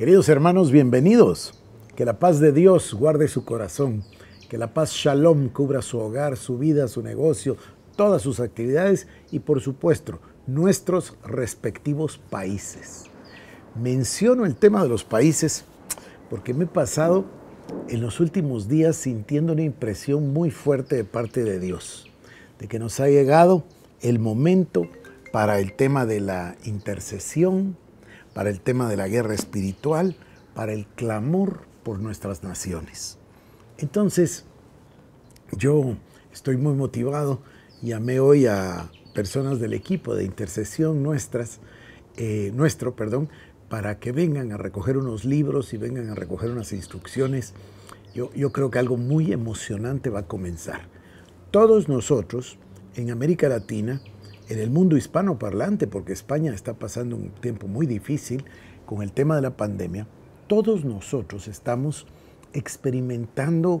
Queridos hermanos, bienvenidos. Que la paz de Dios guarde su corazón. Que la paz shalom cubra su hogar, su vida, su negocio, todas sus actividades y por supuesto nuestros respectivos países. Menciono el tema de los países porque me he pasado en los últimos días sintiendo una impresión muy fuerte de parte de Dios, de que nos ha llegado el momento para el tema de la intercesión, para el tema de la guerra espiritual, para el clamor por nuestras naciones. Entonces, yo estoy muy motivado, llamé hoy a personas del equipo de intercesión nuestras, eh, nuestro, perdón, para que vengan a recoger unos libros y vengan a recoger unas instrucciones. Yo, yo creo que algo muy emocionante va a comenzar. Todos nosotros en América Latina, en el mundo hispano parlante, porque España está pasando un tiempo muy difícil con el tema de la pandemia, todos nosotros estamos experimentando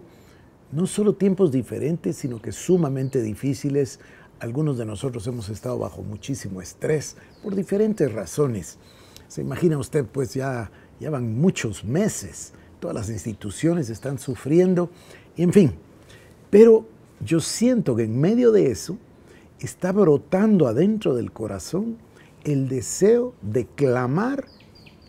no solo tiempos diferentes, sino que sumamente difíciles. Algunos de nosotros hemos estado bajo muchísimo estrés por diferentes razones. Se imagina usted, pues ya, ya van muchos meses, todas las instituciones están sufriendo, y en fin. Pero yo siento que en medio de eso, está brotando adentro del corazón el deseo de clamar,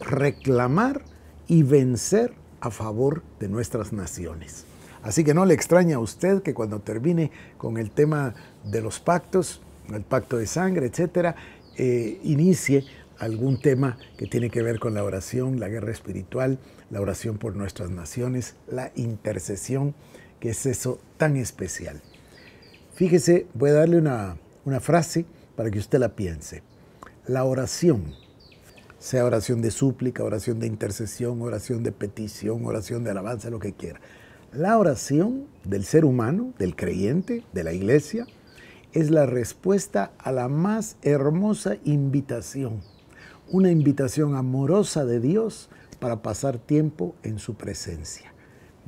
reclamar y vencer a favor de nuestras naciones. Así que no le extraña a usted que cuando termine con el tema de los pactos, el pacto de sangre, etcétera, eh, inicie algún tema que tiene que ver con la oración, la guerra espiritual, la oración por nuestras naciones, la intercesión, que es eso tan especial. Fíjese, voy a darle una, una frase para que usted la piense. La oración, sea oración de súplica, oración de intercesión, oración de petición, oración de alabanza, lo que quiera. La oración del ser humano, del creyente, de la iglesia, es la respuesta a la más hermosa invitación, una invitación amorosa de Dios para pasar tiempo en su presencia.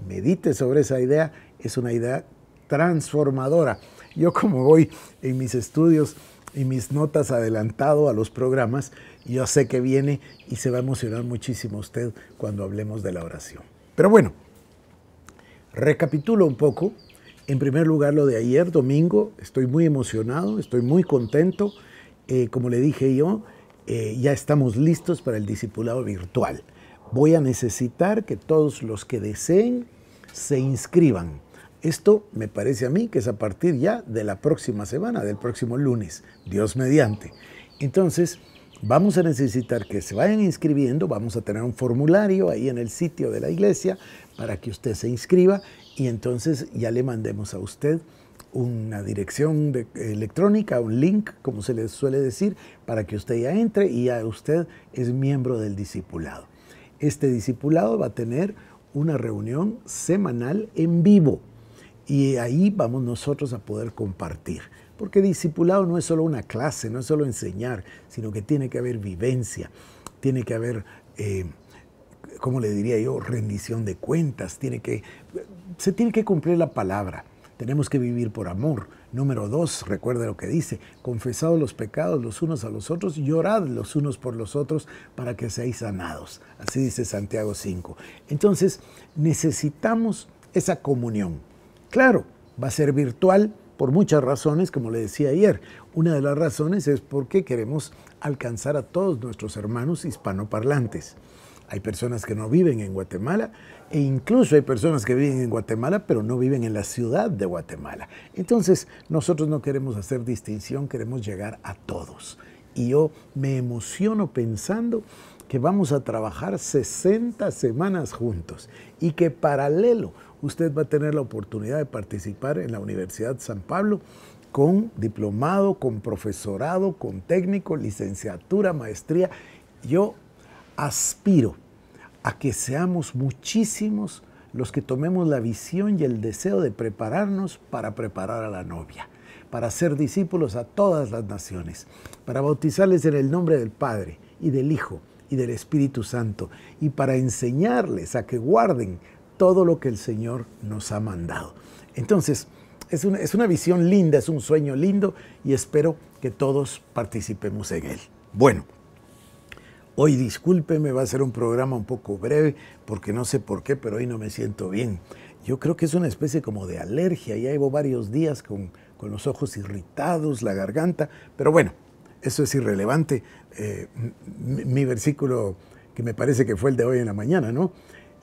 Medite sobre esa idea, es una idea transformadora. Yo como voy en mis estudios y mis notas adelantado a los programas, yo sé que viene y se va a emocionar muchísimo usted cuando hablemos de la oración. Pero bueno, recapitulo un poco. En primer lugar, lo de ayer, domingo, estoy muy emocionado, estoy muy contento. Eh, como le dije yo, eh, ya estamos listos para el discipulado virtual. Voy a necesitar que todos los que deseen se inscriban. Esto me parece a mí que es a partir ya de la próxima semana, del próximo lunes, Dios mediante. Entonces, vamos a necesitar que se vayan inscribiendo, vamos a tener un formulario ahí en el sitio de la iglesia para que usted se inscriba y entonces ya le mandemos a usted una dirección electrónica, un link, como se le suele decir, para que usted ya entre y ya usted es miembro del discipulado. Este discipulado va a tener una reunión semanal en vivo y ahí vamos nosotros a poder compartir. Porque discipulado no es solo una clase, no es solo enseñar, sino que tiene que haber vivencia, tiene que haber, como eh, ¿cómo le diría yo?, rendición de cuentas, tiene que, se tiene que cumplir la palabra. Tenemos que vivir por amor. Número dos, recuerda lo que dice, confesados los pecados los unos a los otros, llorad los unos por los otros para que seáis sanados. Así dice Santiago 5. Entonces, necesitamos esa comunión. Claro, va a ser virtual por muchas razones, como le decía ayer. Una de las razones es porque queremos alcanzar a todos nuestros hermanos hispanoparlantes. Hay personas que no viven en Guatemala e incluso hay personas que viven en Guatemala pero no viven en la ciudad de Guatemala. Entonces nosotros no queremos hacer distinción, queremos llegar a todos. Y yo me emociono pensando que vamos a trabajar 60 semanas juntos y que paralelo usted va a tener la oportunidad de participar en la Universidad San Pablo con diplomado, con profesorado, con técnico, licenciatura, maestría. Yo aspiro a que seamos muchísimos los que tomemos la visión y el deseo de prepararnos para preparar a la novia, para ser discípulos a todas las naciones, para bautizarles en el nombre del Padre y del Hijo y del Espíritu Santo, y para enseñarles a que guarden todo lo que el Señor nos ha mandado. Entonces, es una, visión linda, es un sueño lindo y espero que todos participemos en él. Bueno, Hoy discúlpeme, va a ser un programa un poco breve porque no sé por qué, pero hoy no me siento bien. Yo creo que es una especie como de alergia, ya llevo varios días con, los ojos irritados, la garganta, pero bueno, eso es irrelevante. Eh, mi versículo que me parece que fue el de hoy en la mañana, ¿no?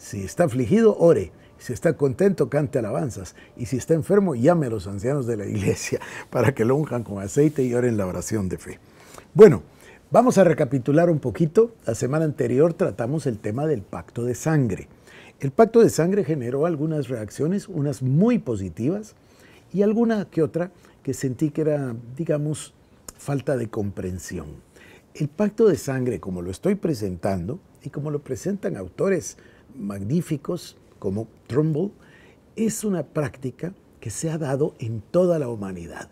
Si está afligido, ore. Si está contento, cante alabanzas. Y si está enfermo, llame a los ancianos de la iglesia para que lo unjan con aceite y oren la oración de fe. Bueno, vamos a recapitular un poquito. La semana anterior tratamos el tema del pacto de sangre. El pacto de sangre generó algunas reacciones, unas muy positivas y alguna que otra que sentí que era, digamos, falta de comprensión. El pacto de sangre, como lo estoy presentando y como lo presentan autores magníficos como Trumbull, es una práctica que se ha dado en toda la humanidad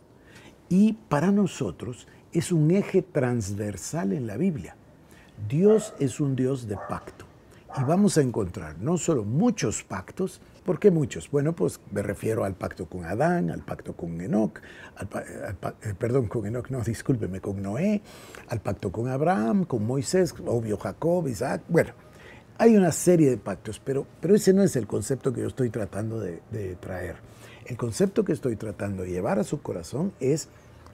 y para nosotros es un eje transversal en la Biblia. Dios es un Dios de pacto y vamos a encontrar no solo muchos pactos, ¿por qué muchos? Bueno, pues me refiero al pacto con Adán, al pacto con Enoch, eh, eh, perdón, con Enoch, no, discúlpeme, con Noé, al pacto con Abraham, con Moisés, obvio Jacob, Isaac, bueno, hay una serie de pactos, pero, pero ese no es el concepto que yo estoy tratando de, de traer. El concepto que estoy tratando de llevar a su corazón es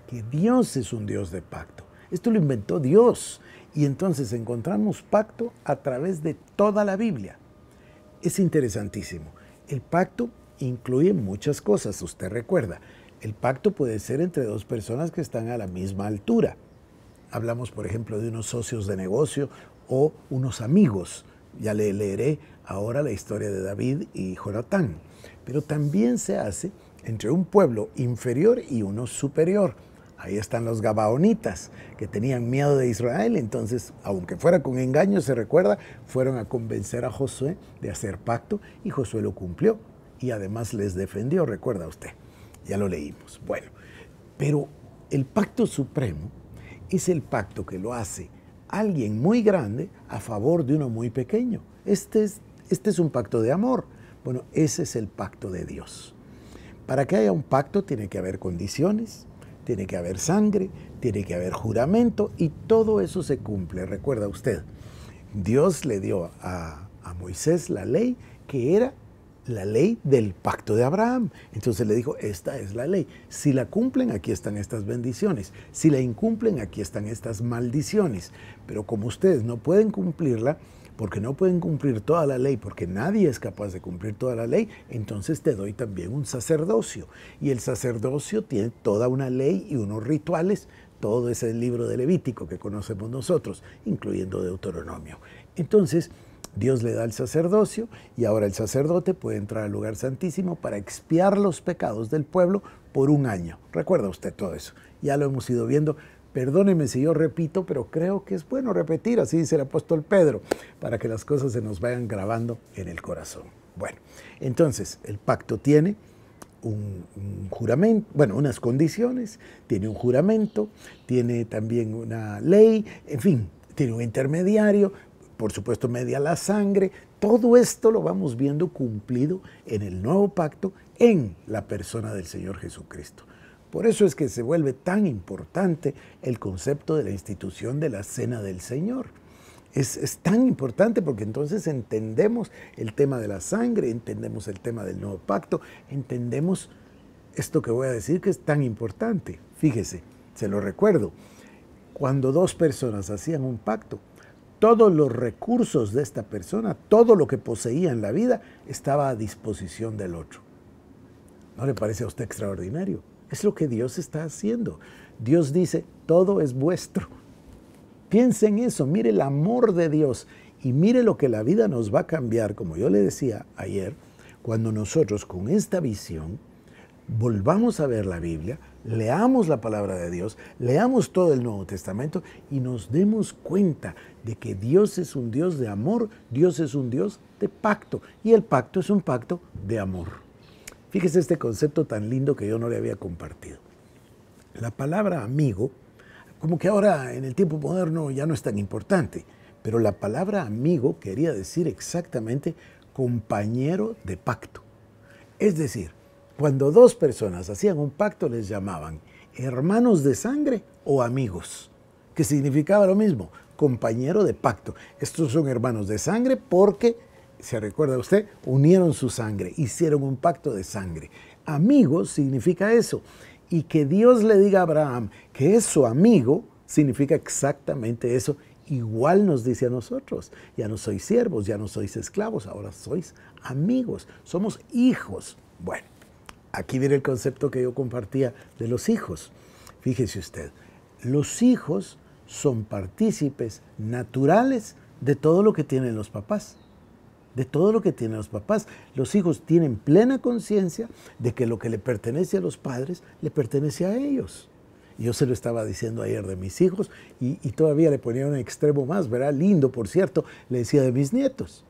que Dios es un Dios de pacto. Esto lo inventó Dios. Y entonces encontramos pacto a través de toda la Biblia. Es interesantísimo. El pacto incluye muchas cosas, usted recuerda. El pacto puede ser entre dos personas que están a la misma altura. Hablamos, por ejemplo, de unos socios de negocio o unos amigos. Ya le leeré ahora la historia de David y Jonatán. Pero también se hace entre un pueblo inferior y uno superior. Ahí están los Gabaonitas, que tenían miedo de Israel, entonces, aunque fuera con engaño, se recuerda, fueron a convencer a Josué de hacer pacto y Josué lo cumplió y además les defendió, recuerda usted, ya lo leímos. Bueno, pero el pacto supremo es el pacto que lo hace alguien muy grande a favor de uno muy pequeño. Este es, este es un pacto de amor. Bueno, ese es el pacto de Dios. Para que haya un pacto tiene que haber condiciones, tiene que haber sangre, tiene que haber juramento y todo eso se cumple. Recuerda usted, Dios le dio a, a Moisés la ley que era la ley del pacto de Abraham. Entonces le dijo, esta es la ley. Si la cumplen, aquí están estas bendiciones. Si la incumplen, aquí están estas maldiciones. Pero como ustedes no pueden cumplirla, porque no pueden cumplir toda la ley, porque nadie es capaz de cumplir toda la ley, entonces te doy también un sacerdocio. Y el sacerdocio tiene toda una ley y unos rituales, todo ese libro de Levítico que conocemos nosotros, incluyendo Deuteronomio. Entonces, Dios le da el sacerdocio y ahora el sacerdote puede entrar al lugar santísimo para expiar los pecados del pueblo por un año. Recuerda usted todo eso. Ya lo hemos ido viendo. Perdóneme si yo repito, pero creo que es bueno repetir, así dice el apóstol Pedro, para que las cosas se nos vayan grabando en el corazón. Bueno, entonces el pacto tiene un, un, juramento, bueno, unas condiciones, tiene un juramento, tiene también una ley, en fin, tiene un intermediario, por supuesto, media la sangre. Todo esto lo vamos viendo cumplido en el nuevo pacto en la persona del Señor Jesucristo. Por eso es que se vuelve tan importante el concepto de la institución de la Cena del Señor. Es, es, tan importante porque entonces entendemos el tema de la sangre, entendemos el tema del nuevo pacto, entendemos esto que voy a decir que es tan importante. Fíjese, se lo recuerdo, cuando dos personas hacían un pacto, todos los recursos de esta persona, todo lo que poseía en la vida, estaba a disposición del otro. ¿No le parece a usted extraordinario? Es lo que Dios está haciendo. Dios dice, todo es vuestro. Piense en eso, mire el amor de Dios y mire lo que la vida nos va a cambiar, como yo le decía ayer, cuando nosotros con esta visión volvamos a ver la Biblia, leamos la palabra de Dios, leamos todo el Nuevo Testamento y nos demos cuenta de que Dios es un Dios de amor, Dios es un Dios de pacto y el pacto es un pacto de amor. Fíjese este concepto tan lindo que yo no le había compartido. La palabra amigo, como que ahora en el tiempo moderno ya no es tan importante, pero la palabra amigo quería decir exactamente compañero de pacto. Es decir, cuando dos personas hacían un pacto les llamaban hermanos de sangre o amigos, que significaba lo mismo, compañero de pacto. Estos son hermanos de sangre porque, se recuerda usted, unieron su sangre, hicieron un pacto de sangre. Amigos significa eso. Y que Dios le diga a Abraham que es su amigo, significa exactamente eso. Igual nos dice a nosotros, ya no sois siervos, ya no sois esclavos, ahora sois amigos, somos hijos. Bueno, aquí viene el concepto que yo compartía de los hijos. Fíjese usted, los hijos son partícipes naturales de todo lo que tienen los papás. De todo lo que tienen los papás. Los hijos tienen plena conciencia de que lo que le pertenece a los padres le pertenece a ellos. Yo se lo estaba diciendo ayer de mis hijos y, todavía le ponía un extremo más, ¿verdad? Lindo, por cierto, le decía de mis nietos.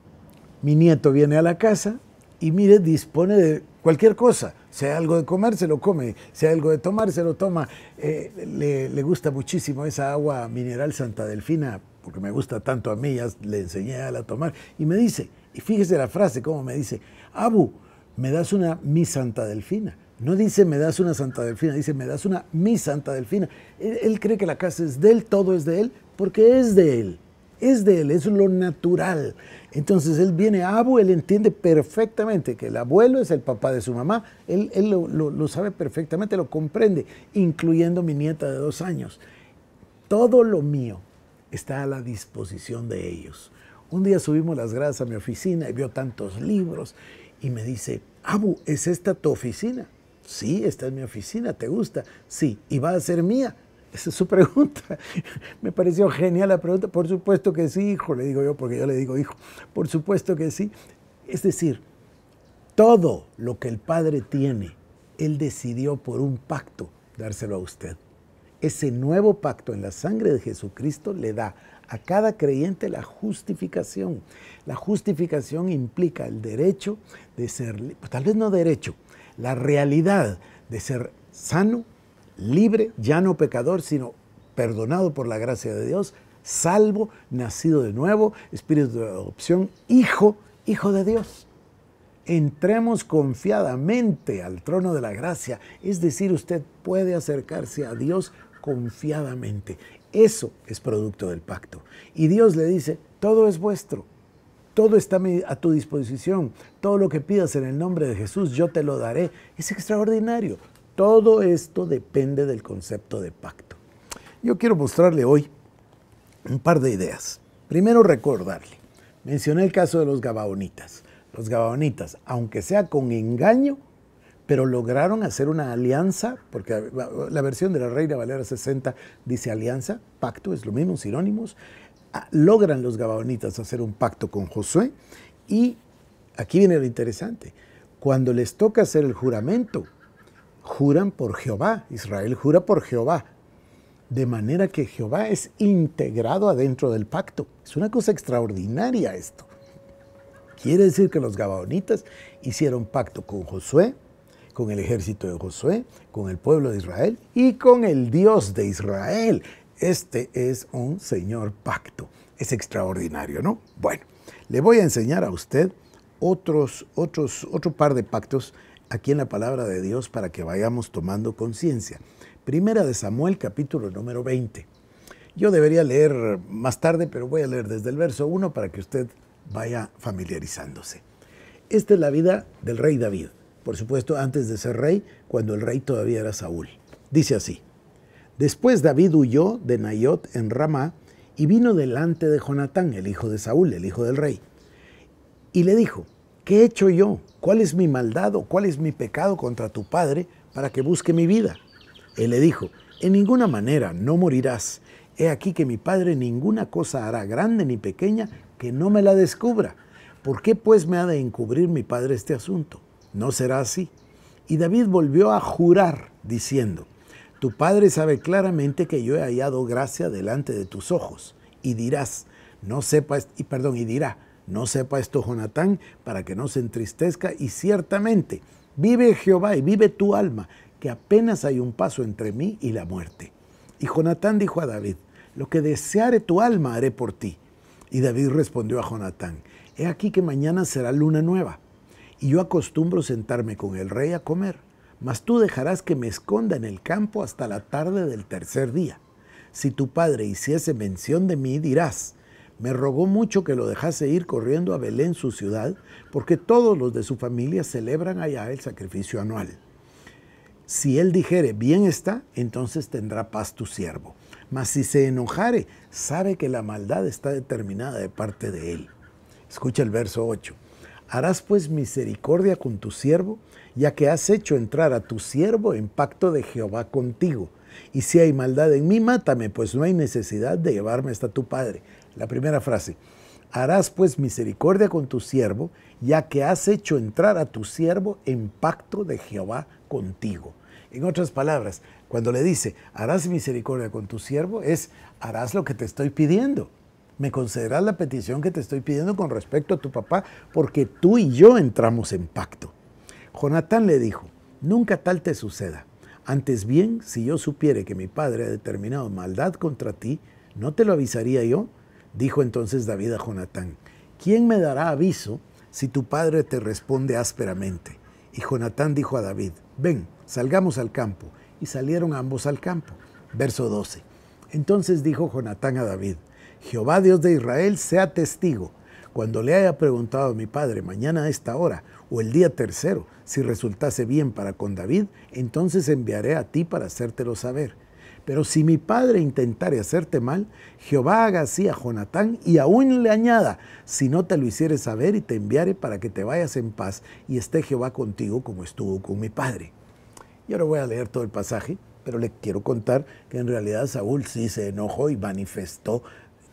Mi nieto viene a la casa y mire, dispone de cualquier cosa, sea algo de comer, se lo come, sea algo de tomar, se lo toma. Eh, le, gusta muchísimo esa agua mineral Santa Delfina, porque me gusta tanto a mí, ya le enseñé a la tomar, y me dice, y fíjese la frase, cómo me dice, Abu, me das una mi Santa Delfina. No dice me das una Santa Delfina, dice me das una mi Santa Delfina. Él, él cree que la casa es de él, todo es de él, porque es de él es de él, es lo natural. Entonces él viene Abu, él entiende perfectamente que el abuelo es el papá de su mamá, él, lo, lo sabe perfectamente, lo comprende, incluyendo mi nieta de dos años. Todo lo mío está a la disposición de ellos. Un día subimos las gradas a mi oficina y vio tantos libros y me dice, Abu, ¿es esta tu oficina? Sí, esta es mi oficina, ¿te gusta? Sí, y va a ser mía. Esa es su pregunta. Me pareció genial la pregunta. Por supuesto que sí, hijo, le digo yo, porque yo le digo hijo. Por supuesto que sí. Es decir, todo lo que el Padre tiene, Él decidió por un pacto dárselo a usted. Ese nuevo pacto en la sangre de Jesucristo le da a cada creyente la justificación. La justificación implica el derecho de ser, tal vez no derecho, la realidad de ser sano, libre, ya no pecador, sino perdonado por la gracia de Dios, salvo, nacido de nuevo, espíritu de adopción, hijo, hijo de Dios. Entremos confiadamente al trono de la gracia, es decir, usted puede acercarse a Dios confiadamente. Eso es producto del pacto. Y Dios le dice, todo es vuestro, todo está a tu disposición, todo lo que pidas en el nombre de Jesús, yo te lo daré. Es extraordinario. Todo esto depende del concepto de pacto. Yo quiero mostrarle hoy un par de ideas. Primero recordarle, mencioné el caso de los gabaonitas. Los gabaonitas, aunque sea con engaño, pero lograron hacer una alianza, porque la versión de la Reina Valera 60 dice alianza, pacto, es lo mismo, sinónimos. Ah, logran los gabaonitas hacer un pacto con Josué y aquí viene lo interesante. Cuando les toca hacer el juramento, juran por Jehová, Israel jura por Jehová. De manera que Jehová es integrado adentro del pacto. Es una cosa extraordinaria esto. Quiere decir que los gabaonitas hicieron pacto con Josué, con el ejército de Josué, con el pueblo de Israel y con el Dios de Israel. Este es un señor pacto. Es extraordinario, ¿no? Bueno, le voy a enseñar a usted otros, otros, otro par de pactos aquí en la palabra de Dios para que vayamos tomando conciencia. Primera de Samuel, capítulo número 20. Yo debería leer más tarde, pero voy a leer desde el verso 1 para que usted vaya familiarizándose. Esta es la vida del rey David, por supuesto antes de ser rey, cuando el rey todavía era Saúl. Dice así, después David huyó de Nayot en Ramá y vino delante de Jonatán, el hijo de Saúl, el hijo del rey, y le dijo, ¿Qué he hecho yo? ¿Cuál es mi maldad o cuál es mi pecado contra tu Padre para que busque mi vida? Él le dijo, en ninguna manera no morirás. He aquí que mi Padre ninguna cosa hará grande ni pequeña que no me la descubra. ¿Por qué pues me ha de encubrir mi Padre este asunto? No será así. Y David volvió a jurar, diciendo, Tu Padre sabe claramente que yo he hallado gracia delante de tus ojos. Y dirás, no sepa, y perdón, y dirá, no sepa esto Jonatán, para que no se entristezca y ciertamente vive Jehová y vive tu alma, que apenas hay un paso entre mí y la muerte. Y Jonatán dijo a David, lo que deseare tu alma haré por ti. Y David respondió a Jonatán, he aquí que mañana será luna nueva, y yo acostumbro sentarme con el rey a comer, mas tú dejarás que me esconda en el campo hasta la tarde del tercer día. Si tu padre hiciese mención de mí, dirás, me rogó mucho que lo dejase ir corriendo a Belén, su ciudad, porque todos los de su familia celebran allá el sacrificio anual. Si él dijere, bien está, entonces tendrá paz tu siervo. Mas si se enojare, sabe que la maldad está determinada de parte de él. Escucha el verso 8. Harás pues misericordia con tu siervo, ya que has hecho entrar a tu siervo en pacto de Jehová contigo. Y si hay maldad en mí, mátame, pues no hay necesidad de llevarme hasta tu padre la primera frase, harás pues misericordia con tu siervo, ya que has hecho entrar a tu siervo en pacto de Jehová contigo. En otras palabras, cuando le dice, harás misericordia con tu siervo, es, harás lo que te estoy pidiendo. Me concederás la petición que te estoy pidiendo con respecto a tu papá, porque tú y yo entramos en pacto. Jonatán le dijo, nunca tal te suceda. Antes bien, si yo supiere que mi padre ha determinado maldad contra ti, ¿no te lo avisaría yo? Dijo entonces David a Jonatán, ¿quién me dará aviso si tu padre te responde ásperamente? Y Jonatán dijo a David, ven, salgamos al campo. Y salieron ambos al campo. Verso 12. Entonces dijo Jonatán a David, Jehová Dios de Israel sea testigo, cuando le haya preguntado a mi padre mañana a esta hora o el día tercero, si resultase bien para con David, entonces enviaré a ti para hacértelo saber. Pero si mi padre intentare hacerte mal, Jehová haga así a Jonatán y aún le añada, si no te lo hicieres saber y te enviare para que te vayas en paz y esté Jehová contigo como estuvo con mi padre. Yo ahora voy a leer todo el pasaje, pero le quiero contar que en realidad Saúl sí se enojó y manifestó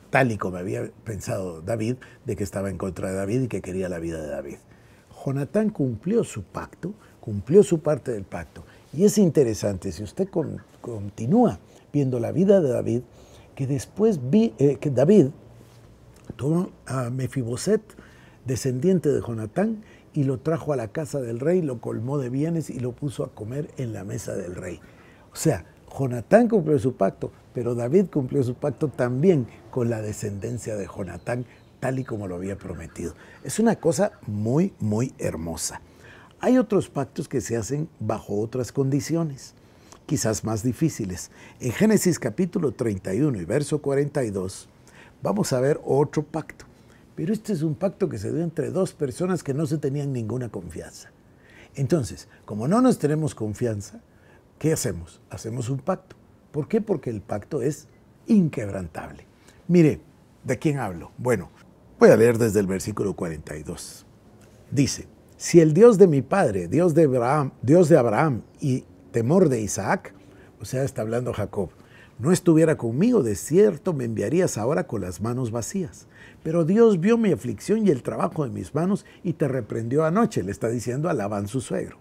tal y como había pensado David, de que estaba en contra de David y que quería la vida de David. Jonatán cumplió su pacto, cumplió su parte del pacto, y es interesante, si usted continúa viendo la vida de David, que después vi eh, que David tomó a Mefiboset, descendiente de Jonatán, y lo trajo a la casa del rey, lo colmó de bienes y lo puso a comer en la mesa del rey. O sea, Jonatán cumplió su pacto, pero David cumplió su pacto también con la descendencia de Jonatán, tal y como lo había prometido. Es una cosa muy, muy hermosa. Hay otros pactos que se hacen bajo otras condiciones, quizás más difíciles. En Génesis capítulo 31 y verso 42 vamos a ver otro pacto, pero este es un pacto que se dio entre dos personas que no se tenían ninguna confianza. Entonces, como no nos tenemos confianza, ¿qué hacemos? Hacemos un pacto. ¿Por qué? Porque el pacto es inquebrantable. Mire, ¿de quién hablo? Bueno, voy a leer desde el versículo 42. Dice, si el Dios de mi padre, Dios de Abraham, Dios de y temor de Isaac, o sea, está hablando Jacob, no estuviera conmigo, de cierto me enviarías ahora con las manos vacías. Pero Dios vio mi aflicción y el trabajo de mis manos y te reprendió anoche, le está diciendo a Labán su suegro.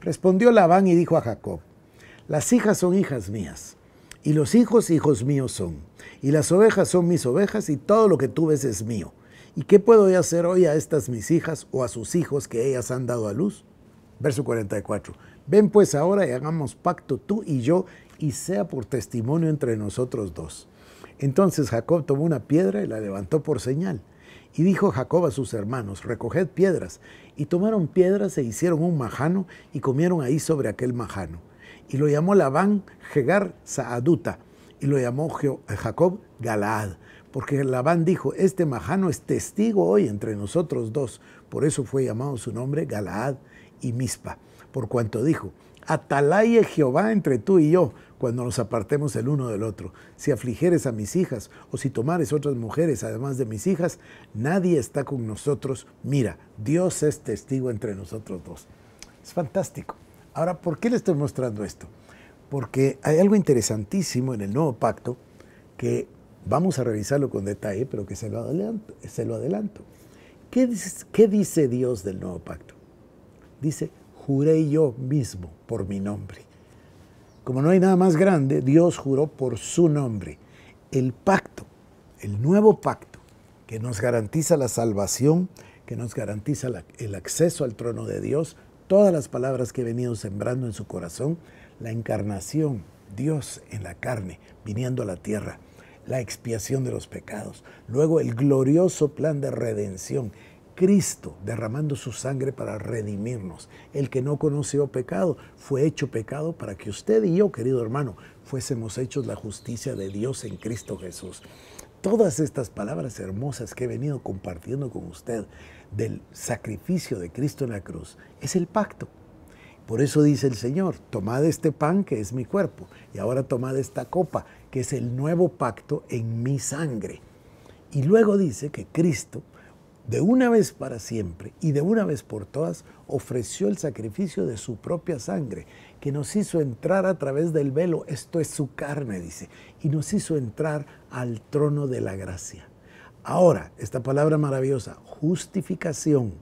Respondió Labán y dijo a Jacob, las hijas son hijas mías, y los hijos hijos míos son, y las ovejas son mis ovejas, y todo lo que tú ves es mío. ¿Y qué puedo yo hacer hoy a estas mis hijas o a sus hijos que ellas han dado a luz? Verso 44. Ven pues ahora y hagamos pacto tú y yo y sea por testimonio entre nosotros dos. Entonces Jacob tomó una piedra y la levantó por señal. Y dijo Jacob a sus hermanos, recoged piedras. Y tomaron piedras e hicieron un majano y comieron ahí sobre aquel majano. Y lo llamó Labán Jegar Saaduta y lo llamó eh, Jacob Galaad, porque Labán dijo, este majano es testigo hoy entre nosotros dos, por eso fue llamado su nombre Galaad y Mispa, por cuanto dijo, atalaye Jehová entre tú y yo, cuando nos apartemos el uno del otro. Si afligieres a mis hijas o si tomares otras mujeres además de mis hijas, nadie está con nosotros. Mira, Dios es testigo entre nosotros dos. Es fantástico. Ahora, ¿por qué le estoy mostrando esto? porque hay algo interesantísimo en el nuevo pacto que vamos a revisarlo con detalle, pero que se lo adelanto. ¿Qué, dice, Dios del nuevo pacto? Dice, juré yo mismo por mi nombre. Como no hay nada más grande, Dios juró por su nombre. El pacto, el nuevo pacto, que nos garantiza la salvación, que nos garantiza el acceso al trono de Dios, todas las palabras que he venido sembrando en su corazón, la encarnación, Dios en la carne, viniendo a la tierra, la expiación de los pecados, luego el glorioso plan de redención, Cristo derramando su sangre para redimirnos. El que no conoció oh pecado fue hecho pecado para que usted y yo, querido hermano, fuésemos hechos la justicia de Dios en Cristo Jesús. Todas estas palabras hermosas que he venido compartiendo con usted del sacrificio de Cristo en la cruz es el pacto, por eso dice el Señor, tomad este pan que es mi cuerpo y ahora tomad esta copa que es el nuevo pacto en mi sangre. Y luego dice que Cristo, de una vez para siempre y de una vez por todas, ofreció el sacrificio de su propia sangre, que nos hizo entrar a través del velo, esto es su carne, dice, y nos hizo entrar al trono de la gracia. Ahora, esta palabra maravillosa, justificación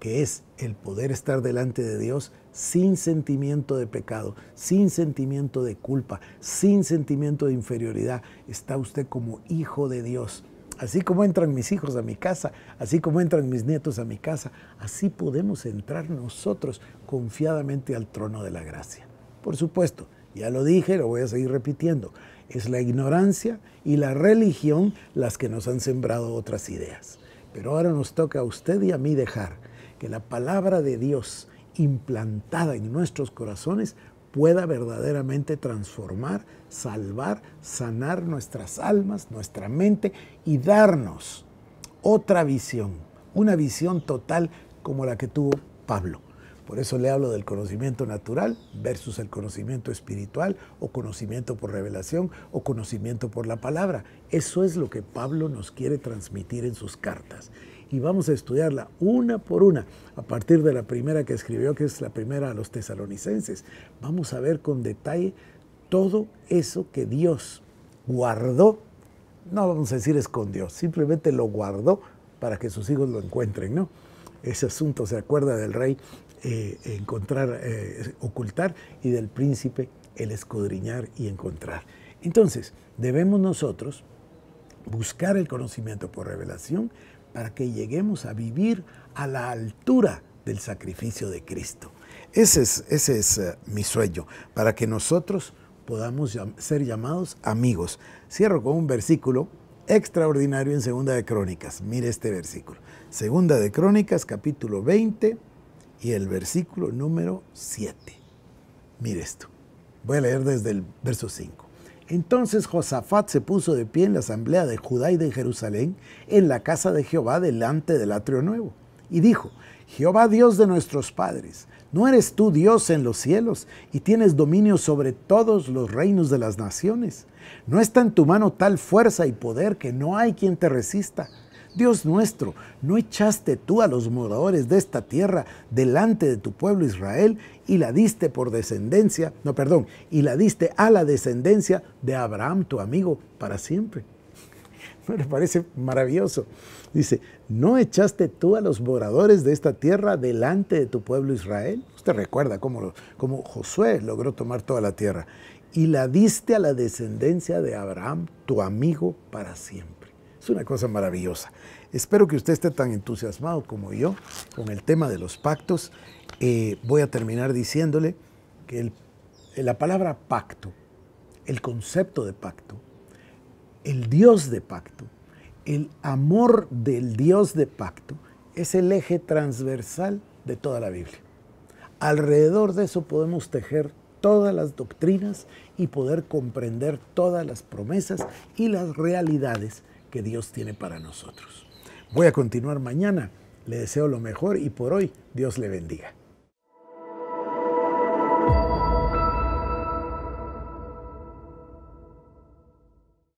que es el poder estar delante de Dios sin sentimiento de pecado, sin sentimiento de culpa, sin sentimiento de inferioridad. Está usted como hijo de Dios. Así como entran mis hijos a mi casa, así como entran mis nietos a mi casa, así podemos entrar nosotros confiadamente al trono de la gracia. Por supuesto, ya lo dije, lo voy a seguir repitiendo, es la ignorancia y la religión las que nos han sembrado otras ideas. Pero ahora nos toca a usted y a mí dejar que la palabra de Dios implantada en nuestros corazones pueda verdaderamente transformar, salvar, sanar nuestras almas, nuestra mente y darnos otra visión, una visión total como la que tuvo Pablo. Por eso le hablo del conocimiento natural versus el conocimiento espiritual o conocimiento por revelación o conocimiento por la palabra. Eso es lo que Pablo nos quiere transmitir en sus cartas y vamos a estudiarla una por una, a partir de la primera que escribió, que es la primera a los tesalonicenses. Vamos a ver con detalle todo eso que Dios guardó, no vamos a decir escondió, simplemente lo guardó para que sus hijos lo encuentren, ¿no? Ese asunto se acuerda del rey eh, encontrar, eh, ocultar y del príncipe el escudriñar y encontrar. Entonces, debemos nosotros buscar el conocimiento por revelación, para que lleguemos a vivir a la altura del sacrificio de Cristo. Ese es, ese es eh, mi sueño, para que nosotros podamos ser llamados amigos. Cierro con un versículo extraordinario en Segunda de Crónicas. Mire este versículo. Segunda de Crónicas, capítulo 20 y el versículo número 7. Mire esto. Voy a leer desde el verso 5. Entonces Josafat se puso de pie en la asamblea de Judá y de Jerusalén, en la casa de Jehová delante del atrio nuevo, y dijo, Jehová Dios de nuestros padres, ¿no eres tú Dios en los cielos y tienes dominio sobre todos los reinos de las naciones? ¿No está en tu mano tal fuerza y poder que no hay quien te resista? Dios nuestro, ¿no echaste tú a los moradores de esta tierra delante de tu pueblo Israel y la diste por descendencia, no, perdón, y la diste a la descendencia de Abraham, tu amigo, para siempre? ¿No parece maravilloso? Dice, ¿no echaste tú a los moradores de esta tierra delante de tu pueblo Israel? Usted recuerda cómo, cómo Josué logró tomar toda la tierra. Y la diste a la descendencia de Abraham, tu amigo, para siempre. Es una cosa maravillosa. Espero que usted esté tan entusiasmado como yo con el tema de los pactos. Eh, voy a terminar diciéndole que eh, la palabra pacto, el concepto de pacto, el Dios de pacto, el amor del Dios de pacto, es el eje transversal de toda la Biblia. Alrededor de eso podemos tejer todas las doctrinas y poder comprender todas las promesas y las realidades que Dios tiene para nosotros. Voy a continuar mañana. Le deseo lo mejor y por hoy Dios le bendiga.